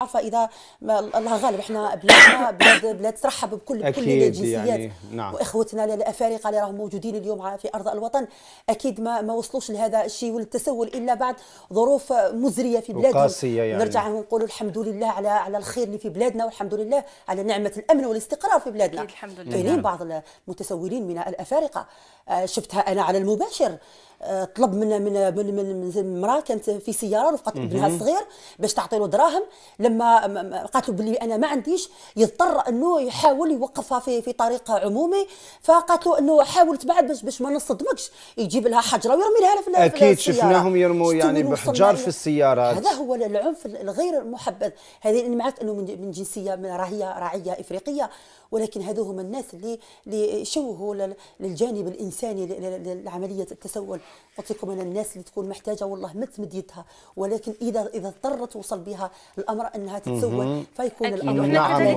عارفه اذا الله غالب احنا بلادنا بلاد بلاد ترحب بكل بكل يعني الجنسيات يعني نعم. واخوتنا الافارقه اللي راهم موجودين اليوم في ارض الوطن اكيد ما ما وصلوش لهذا الشيء والتسول الا بعد ظروف مزريه في بلادهم وقاسيه يعني نرجع ونقول الحمد لله على على الخير اللي في بلادنا والحمد لله على نعمه الامن والاستقرار في بلادنا اكيد الحمد لله كاينين نعم. بعض المتسولين من الافارقه آه، شفتها انا على المباشر طلب من من من من, امراه كانت في سياره رفقت ابنها الصغير باش تعطي له دراهم لما قالت له بلي انا ما عنديش يضطر انه يحاول يوقفها في في طريق عمومي فقالت له انه حاول تبعد باش باش ما نصدمكش يجيب لها حجره ويرمي لها في اكيد شفناهم يرموا يعني بحجار في السيارات هذا هو العنف الغير المحبذ هذه انا معرفت انه من جنسيه راهيه راعيه افريقيه ولكن هذو هما الناس اللي اللي يشوهوا للجانب الانساني لعمليه التسول قلت لكم انا الناس اللي تكون محتاجه والله ما تمد يدها ولكن اذا اذا اضطرت توصل بها الامر انها تتزوج فيكون الامر نعم.